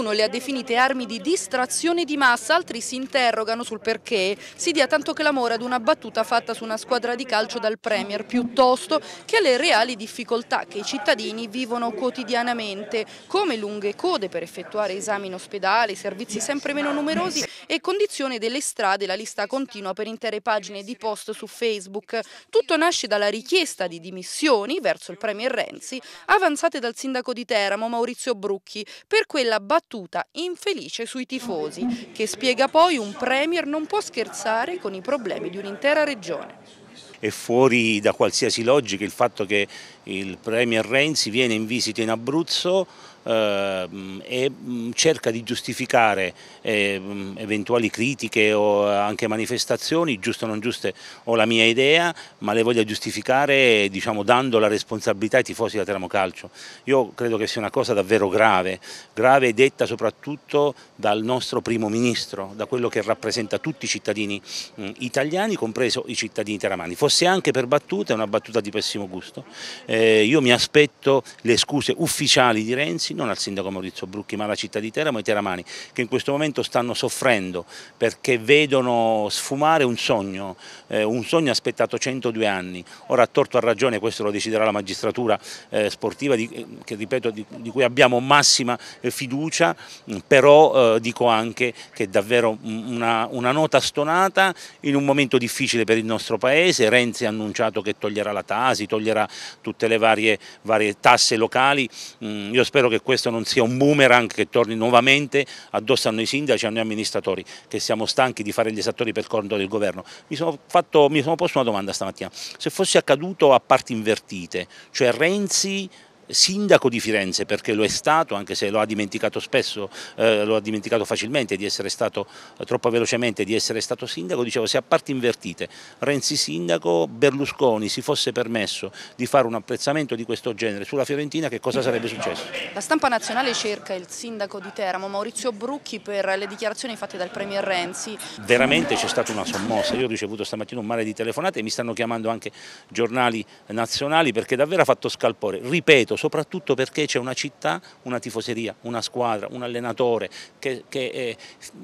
qualcuno le ha definite armi di distrazione di massa, altri si interrogano sul perché si dia tanto clamore ad una battuta fatta su una squadra di calcio dal Premier, piuttosto che alle reali difficoltà che i cittadini vivono quotidianamente, come lunghe code per effettuare esami in ospedale, servizi sempre meno numerosi e condizione delle strade, la lista continua per intere pagine di post su Facebook. Tutto nasce dalla richiesta di dimissioni verso il Premier Renzi, avanzate dal sindaco di Teramo Maurizio Brucchi, per quella battuta battuta infelice sui tifosi, mm. che spiega poi un Premier non può scherzare con i problemi di un'intera regione è fuori da qualsiasi logica il fatto che il Premier Renzi viene in visita in Abruzzo Ehm, e mm, cerca di giustificare ehm, eventuali critiche o anche manifestazioni, giuste o non giuste ho la mia idea, ma le voglio giustificare diciamo, dando la responsabilità ai tifosi da Teramo Calcio. Io credo che sia una cosa davvero grave, grave detta soprattutto dal nostro primo ministro, da quello che rappresenta tutti i cittadini mm, italiani, compreso i cittadini teramani. Fosse anche per battuta, è una battuta di pessimo gusto. Eh, io mi aspetto le scuse ufficiali di Renzi terramaniesi, non al sindaco Maurizio Brucchi ma alla città di Teramo e Teramani che in questo momento stanno soffrendo perché vedono sfumare un sogno, eh, un sogno aspettato 102 anni, ora a torto a ragione questo lo deciderà la magistratura eh, sportiva di, eh, che ripeto di, di, cui abbiamo massima eh, fiducia, mm, però eh, dico anche che è davvero una, una nota stonata in un momento difficile per il nostro paese, Renzi ha annunciato che toglierà la Tasi, toglierà tutte le varie, varie tasse locali, mm, io spero che questo non sia un boomerang che torni nuovamente addosso a noi sindaci e a noi amministratori che siamo stanchi di fare gli esattori per conto del governo. Mi sono, fatto, mi sono posto una domanda stamattina, se fosse accaduto a parti invertite, cioè Renzi sindaco di Firenze perché lo è stato, anche se lo ha dimenticato spesso, eh, lo ha dimenticato facilmente di essere stato eh, troppo velocemente di essere stato sindaco, dicevo se a parti invertite Renzi sindaco, Berlusconi si fosse permesso di fare un apprezzamento di questo genere sulla Fiorentina che cosa sarebbe successo? La stampa nazionale cerca il sindaco di Teramo Maurizio Brucchi per le dichiarazioni fatte dal Premier Renzi. Veramente c'è stata una sommossa, io ho ricevuto stamattina un mare di telefonate e mi stanno chiamando anche giornali nazionali perché davvero ha fatto scalpore, ripeto soprattutto perché c'è una città, una tifoseria, una squadra, un allenatore che, che, eh,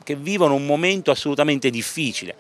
che vivono un momento assolutamente difficile.